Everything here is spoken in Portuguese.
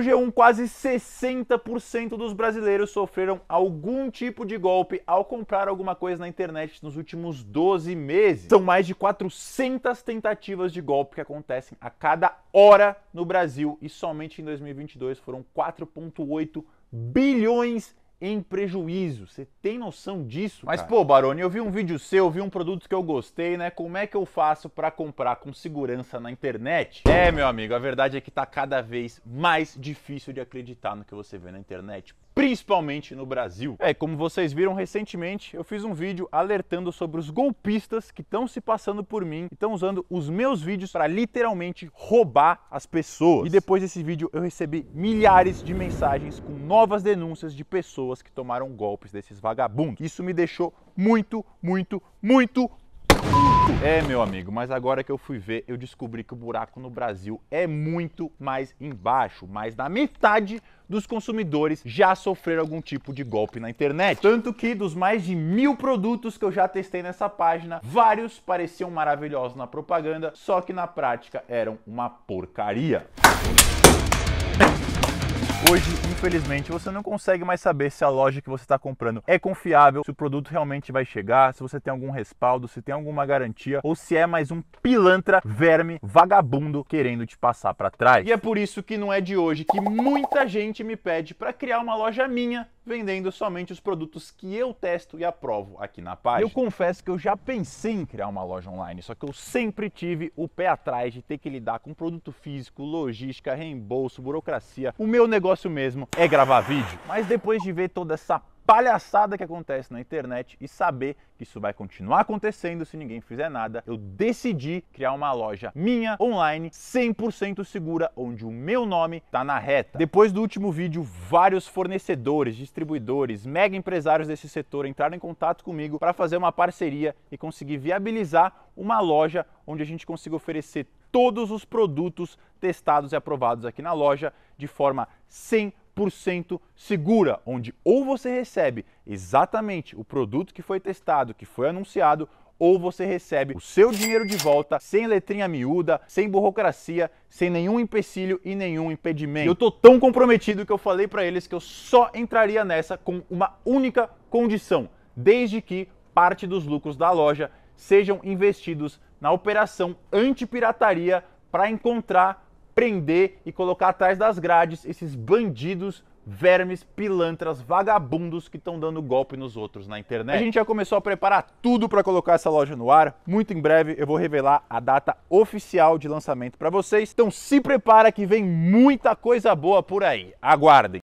No G1, quase 60% dos brasileiros sofreram algum tipo de golpe ao comprar alguma coisa na internet nos últimos 12 meses. São mais de 400 tentativas de golpe que acontecem a cada hora no Brasil e somente em 2022 foram 4,8 bilhões em prejuízo. Você tem noção disso? Mas, cara? pô, Baroni, eu vi um vídeo seu, vi um produto que eu gostei, né? Como é que eu faço para comprar com segurança na internet? É, meu amigo, a verdade é que tá cada vez mais difícil de acreditar no que você vê na internet principalmente no Brasil. É, como vocês viram recentemente, eu fiz um vídeo alertando sobre os golpistas que estão se passando por mim e estão usando os meus vídeos para literalmente roubar as pessoas. E depois desse vídeo eu recebi milhares de mensagens com novas denúncias de pessoas que tomaram golpes desses vagabundos. Isso me deixou muito, muito, muito, é, meu amigo, mas agora que eu fui ver, eu descobri que o buraco no Brasil é muito mais embaixo, mais da metade dos consumidores já sofreram algum tipo de golpe na internet. Tanto que dos mais de mil produtos que eu já testei nessa página, vários pareciam maravilhosos na propaganda, só que na prática eram uma porcaria. Hoje, infelizmente, você não consegue mais saber se a loja que você está comprando é confiável, se o produto realmente vai chegar, se você tem algum respaldo, se tem alguma garantia ou se é mais um pilantra, verme, vagabundo querendo te passar para trás. E é por isso que não é de hoje que muita gente me pede para criar uma loja minha vendendo somente os produtos que eu testo e aprovo aqui na página. Eu confesso que eu já pensei em criar uma loja online, só que eu sempre tive o pé atrás de ter que lidar com produto físico, logística, reembolso, burocracia, o meu negócio mesmo é gravar vídeo. Mas depois de ver toda essa palhaçada que acontece na internet e saber que isso vai continuar acontecendo se ninguém fizer nada, eu decidi criar uma loja minha online 100% segura onde o meu nome está na reta. Depois do último vídeo, vários fornecedores, distribuidores, mega empresários desse setor entraram em contato comigo para fazer uma parceria e conseguir viabilizar uma loja onde a gente consiga oferecer todos os produtos testados e aprovados aqui na loja de forma 100% 100% segura, onde ou você recebe exatamente o produto que foi testado, que foi anunciado, ou você recebe o seu dinheiro de volta sem letrinha miúda, sem burocracia, sem nenhum empecilho e nenhum impedimento. Eu tô tão comprometido que eu falei para eles que eu só entraria nessa com uma única condição, desde que parte dos lucros da loja sejam investidos na operação antipirataria para encontrar prender e colocar atrás das grades esses bandidos, vermes, pilantras, vagabundos que estão dando golpe nos outros na internet. A gente já começou a preparar tudo para colocar essa loja no ar. Muito em breve eu vou revelar a data oficial de lançamento para vocês. Então se prepara que vem muita coisa boa por aí. Aguardem.